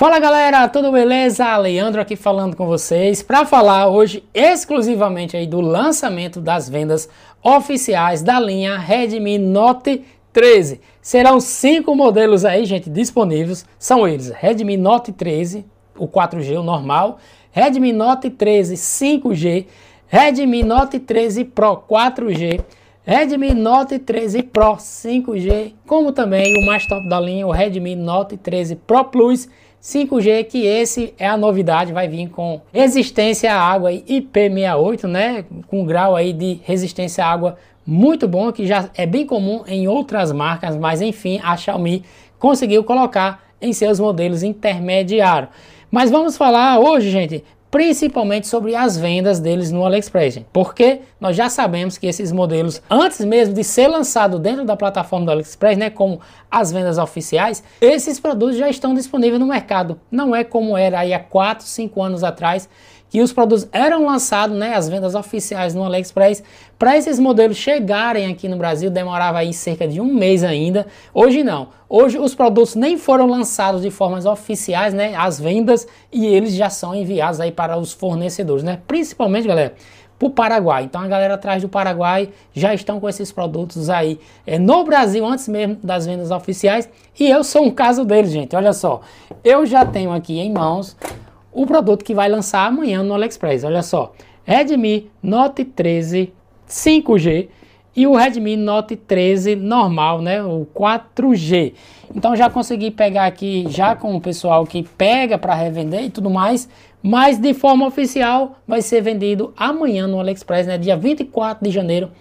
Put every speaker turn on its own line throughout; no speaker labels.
Fala galera, tudo beleza? Leandro aqui falando com vocês para falar hoje exclusivamente aí do lançamento das vendas oficiais da linha Redmi Note 13. Serão cinco modelos aí, gente, disponíveis. São eles: Redmi Note 13, o 4G, o normal, Redmi Note 13 5G, Redmi Note 13 Pro 4G, Redmi Note 13 Pro 5G, como também o mais top da linha, o Redmi Note 13 Pro Plus 5G, que esse é a novidade, vai vir com resistência à água IP68, né? Com um grau aí de resistência à água muito bom, que já é bem comum em outras marcas, mas enfim, a Xiaomi conseguiu colocar em seus modelos intermediários. Mas vamos falar hoje, gente, principalmente sobre as vendas deles no AliExpress, gente. porque nós já sabemos que esses modelos, antes mesmo de ser lançado dentro da plataforma do AliExpress, né, como as vendas oficiais, esses produtos já estão disponíveis no mercado. Não é como era aí há 4, 5 anos atrás, que os produtos eram lançados, né, as vendas oficiais no AliExpress, para esses modelos chegarem aqui no Brasil, demorava aí cerca de um mês ainda. Hoje não. Hoje os produtos nem foram lançados de formas oficiais, né, as vendas, e eles já são enviados aí para os fornecedores, né? Principalmente, galera, para o Paraguai. Então a galera atrás do Paraguai já estão com esses produtos aí é, no Brasil antes mesmo das vendas oficiais. E eu sou um caso deles, gente. Olha só, eu já tenho aqui em mãos o produto que vai lançar amanhã no AliExpress. Olha só, Redmi Note 13 5G e o Redmi Note 13 normal, né, o 4G. Então já consegui pegar aqui já com o pessoal que pega para revender e tudo mais, mas de forma oficial vai ser vendido amanhã no AliExpress, né, dia 24 de janeiro,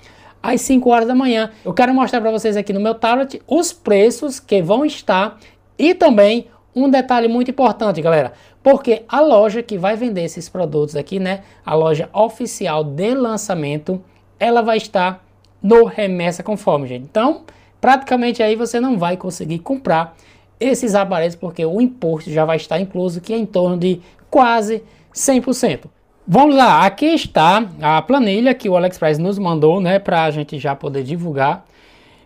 às 5 horas da manhã. Eu quero mostrar para vocês aqui no meu tablet os preços que vão estar e também um detalhe muito importante, galera, porque a loja que vai vender esses produtos aqui, né, a loja oficial de lançamento, ela vai estar no remessa conforme, gente. Então, praticamente aí você não vai conseguir comprar esses aparelhos porque o imposto já vai estar incluso, que é em torno de quase 100%. Vamos lá, aqui está a planilha que o AliExpress nos mandou, né, para a gente já poder divulgar.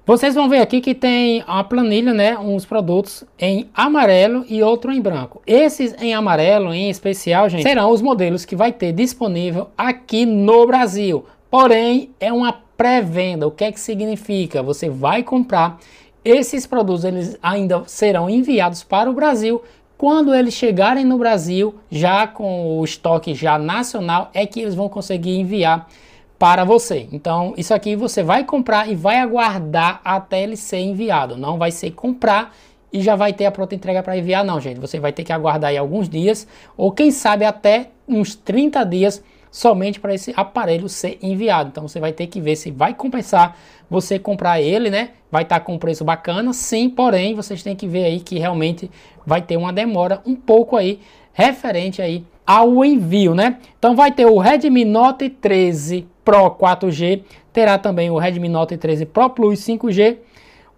Vocês vão ver aqui que tem a planilha, né, uns produtos em amarelo e outro em branco. Esses em amarelo, em especial, gente, serão os modelos que vai ter disponível aqui no Brasil. Porém, é uma pré-venda. O que é que significa? Você vai comprar esses produtos, eles ainda serão enviados para o Brasil quando eles chegarem no Brasil, já com o estoque já nacional, é que eles vão conseguir enviar para você. Então, isso aqui você vai comprar e vai aguardar até ele ser enviado. Não vai ser comprar e já vai ter a pronta entrega para enviar, não, gente. Você vai ter que aguardar aí alguns dias, ou quem sabe até uns 30 dias, somente para esse aparelho ser enviado. Então você vai ter que ver se vai compensar você comprar ele, né? Vai estar tá com um preço bacana, sim, porém, vocês têm que ver aí que realmente vai ter uma demora um pouco aí referente aí ao envio, né? Então vai ter o Redmi Note 13 Pro 4G, terá também o Redmi Note 13 Pro Plus 5G,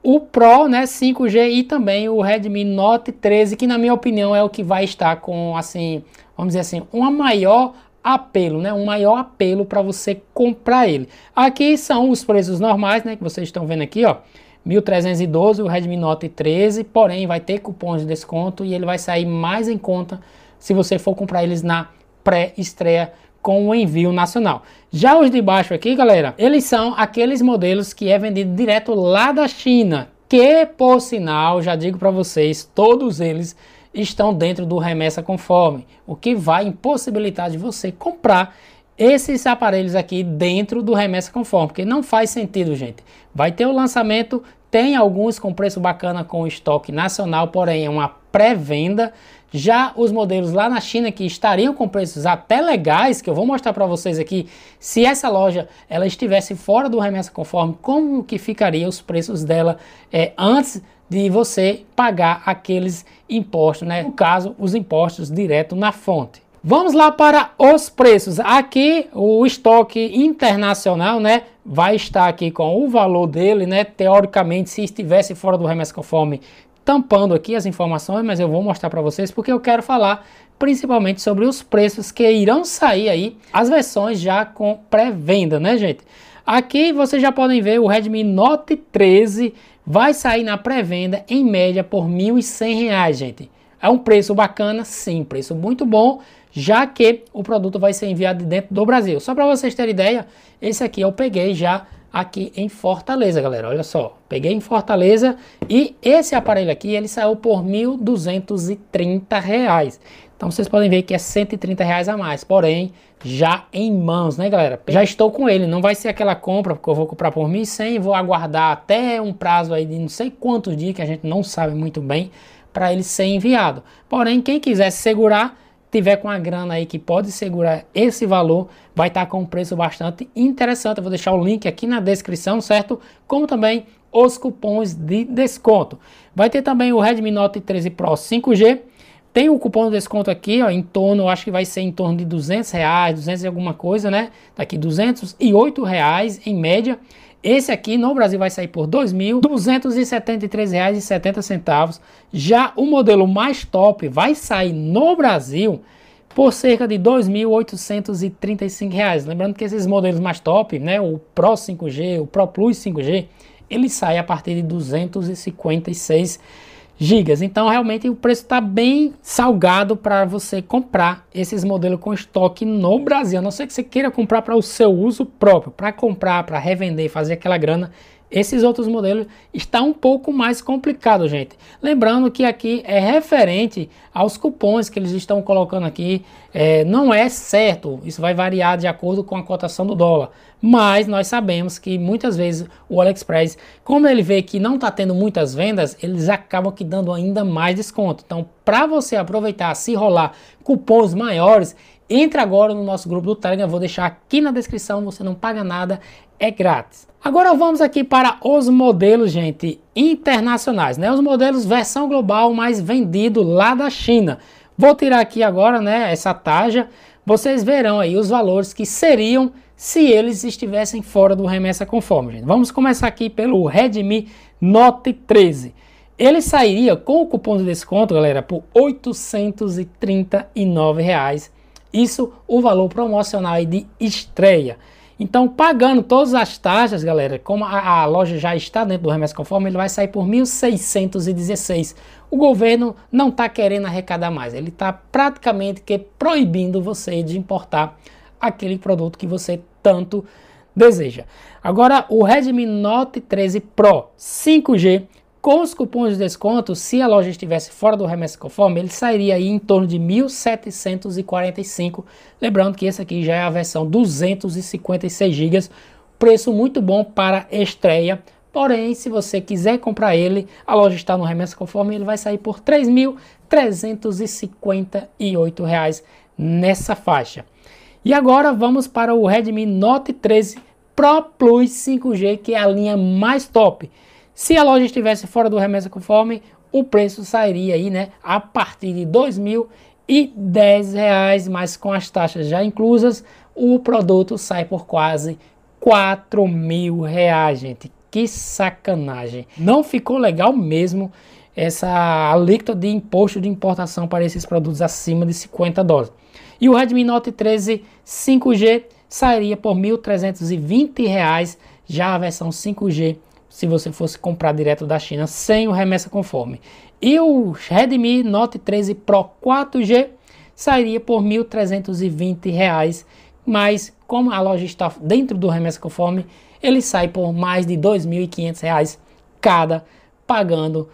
o Pro, né, 5G e também o Redmi Note 13, que na minha opinião é o que vai estar com assim, vamos dizer assim, uma maior apelo, né? Um maior apelo para você comprar ele. Aqui são os preços normais, né, que vocês estão vendo aqui, ó. 1312 o Redmi Note 13, porém vai ter cupons de desconto e ele vai sair mais em conta se você for comprar eles na pré-estreia com o envio nacional. Já os de baixo aqui, galera, eles são aqueles modelos que é vendido direto lá da China, que por sinal, já digo para vocês, todos eles estão dentro do remessa conforme, o que vai impossibilitar de você comprar esses aparelhos aqui dentro do remessa conforme, porque não faz sentido, gente. Vai ter o lançamento, tem alguns com preço bacana com estoque nacional, porém é uma pré-venda já os modelos lá na China que estariam com preços até legais, que eu vou mostrar para vocês aqui, se essa loja ela estivesse fora do remessa conforme, como que ficariam os preços dela é, antes de você pagar aqueles impostos, né? No caso, os impostos direto na fonte. Vamos lá para os preços. Aqui o estoque internacional, né, vai estar aqui com o valor dele, né? Teoricamente, se estivesse fora do remessa conforme, tampando aqui as informações, mas eu vou mostrar para vocês porque eu quero falar principalmente sobre os preços que irão sair aí, as versões já com pré-venda, né, gente? Aqui vocês já podem ver o Redmi Note 13 vai sair na pré-venda em média por R$ 1.100, gente. É um preço bacana, sim, preço muito bom, já que o produto vai ser enviado dentro do Brasil. Só para vocês terem ideia, esse aqui eu peguei já aqui em Fortaleza, galera. Olha só, peguei em Fortaleza e esse aparelho aqui, ele saiu por R$ 1.230. Então vocês podem ver que é R$ reais a mais, porém já em mãos, né galera? Já estou com ele, não vai ser aquela compra, porque eu vou comprar por 1.100, vou aguardar até um prazo aí de não sei quantos dias, que a gente não sabe muito bem, para ele ser enviado. Porém, quem quiser segurar, tiver com a grana aí que pode segurar esse valor, vai estar tá com um preço bastante interessante. Eu vou deixar o link aqui na descrição, certo? Como também os cupons de desconto. Vai ter também o Redmi Note 13 Pro 5G. Tem o cupom de desconto aqui, ó, em torno, acho que vai ser em torno de 200 reais, 200 e alguma coisa, né? Daqui tá aqui 208 reais em média. Esse aqui no Brasil vai sair por R$ 2.273,70. Já o modelo mais top vai sair no Brasil por cerca de R$ 2.835. Lembrando que esses modelos mais top, né, o Pro 5G, o Pro Plus 5G, ele sai a partir de R$ 256 gigas. Então realmente o preço está bem salgado para você comprar esses modelos com estoque no Brasil. A não ser que você queira comprar para o seu uso próprio, para comprar, para revender, fazer aquela grana esses outros modelos está um pouco mais complicado, gente. Lembrando que aqui é referente aos cupons que eles estão colocando aqui. É, não é certo, isso vai variar de acordo com a cotação do dólar. Mas nós sabemos que muitas vezes o AliExpress, como ele vê que não está tendo muitas vendas, eles acabam que dando ainda mais desconto. Então, para você aproveitar, se rolar cupons maiores, Entra agora no nosso grupo do Telegram, vou deixar aqui na descrição, você não paga nada, é grátis. Agora vamos aqui para os modelos, gente, internacionais, né? Os modelos versão global mais vendido lá da China. Vou tirar aqui agora, né, essa taxa. Vocês verão aí os valores que seriam se eles estivessem fora do remessa conforme, gente. Vamos começar aqui pelo Redmi Note 13. Ele sairia com o cupom de desconto, galera, por R$ 839 reais isso o valor promocional de estreia. Então, pagando todas as taxas, galera, como a, a, loja já está dentro do remessa conforme, ele vai sair por 1.616. O governo não está querendo arrecadar mais, ele está praticamente que proibindo você de importar aquele produto que você tanto deseja. Agora, o Redmi Note 13 Pro 5G com os cupons de desconto, se a loja estivesse fora do remessa conforme, ele sairia aí em torno de 1.745. Lembrando que esse aqui já é a versão 256 GB, preço muito bom para estreia. Porém, se você quiser comprar ele, a loja está no remessa conforme, ele vai sair por R$ 3.358 nessa faixa. E agora vamos para o Redmi Note 13 Pro Plus 5G, que é a linha mais top. Se a loja estivesse fora do remessa conforme, o preço sairia aí, né, a partir de R$ 2.010, mas com as taxas já inclusas, o produto sai por quase R$ mil reais, gente. Que sacanagem. Não ficou legal mesmo essa alíquota de imposto de importação para esses produtos acima de 50 dólares. E o Redmi Note 13 5G sairia por R$ 1.320, já a versão 5G se você fosse comprar direto da China sem o remessa conforme. E o Redmi Note 13 Pro 4G sairia por R$ 1.320, mas como a loja está dentro do remessa conforme, ele sai por mais de R$ 2.500 cada, pagando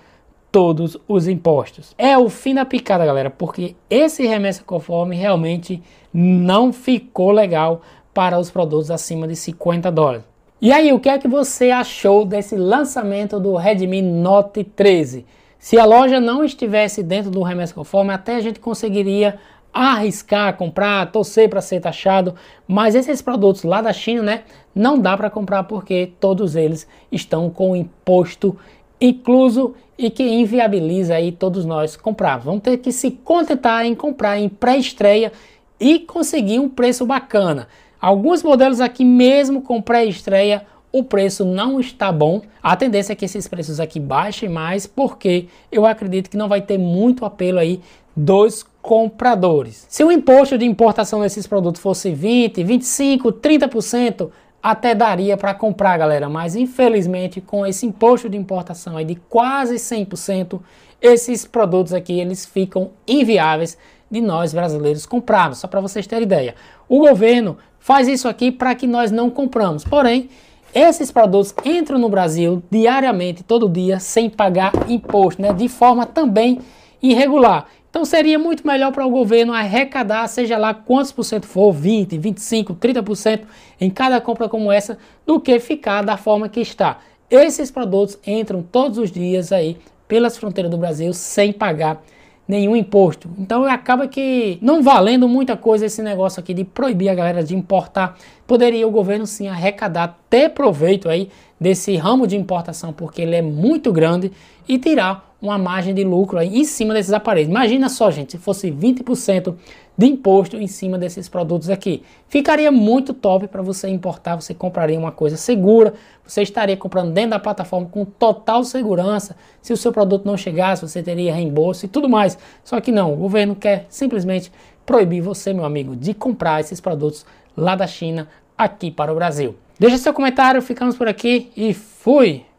todos os impostos. É o fim da picada, galera, porque esse remessa conforme realmente não ficou legal para os produtos acima de 50 dólares. E aí, o que é que você achou desse lançamento do Redmi Note 13? Se a loja não estivesse dentro do remessa conforme, até a gente conseguiria arriscar, comprar, torcer para ser taxado, mas esses produtos lá da China, né, não dá para comprar porque todos eles estão com imposto incluso e que inviabiliza aí todos nós comprar. Vamos ter que se contentar em comprar em pré-estreia e conseguir um preço bacana. Alguns modelos aqui, mesmo com pré-estreia, o preço não está bom. A tendência é que esses preços aqui baixem mais, porque eu acredito que não vai ter muito apelo aí dos compradores. Se o imposto de importação desses produtos fosse 20, 25, 30%, até daria para comprar, galera, mas infelizmente com esse imposto de importação aí de quase 100%, esses produtos aqui eles ficam inviáveis de nós brasileiros comprarmos. Só para vocês terem ideia, o governo faz isso aqui para que nós não compramos. Porém, esses produtos entram no Brasil diariamente, todo dia, sem pagar imposto, né? de forma também irregular. Então seria muito melhor para o governo arrecadar, seja lá quantos por cento for, 20, 25, 30% em cada compra como essa, do que ficar da forma que está. Esses produtos entram todos os dias aí pelas fronteiras do Brasil sem pagar imposto nenhum imposto. Então acaba que não valendo muita coisa esse negócio aqui de proibir a galera de importar. Poderia o governo sim arrecadar, ter proveito aí desse ramo de importação, porque ele é muito grande, e tirar uma margem de lucro aí em cima desses aparelhos. Imagina só, gente, se fosse 20% de imposto em cima desses produtos aqui. Ficaria muito top para você importar, você compraria uma coisa segura, você estaria comprando dentro da plataforma com total segurança. Se o seu produto não chegasse, você teria reembolso e tudo mais. Só que não, o governo quer simplesmente proibir você, meu amigo, de comprar esses produtos lá da China aqui para o Brasil. Deixa seu comentário, ficamos por aqui e fui!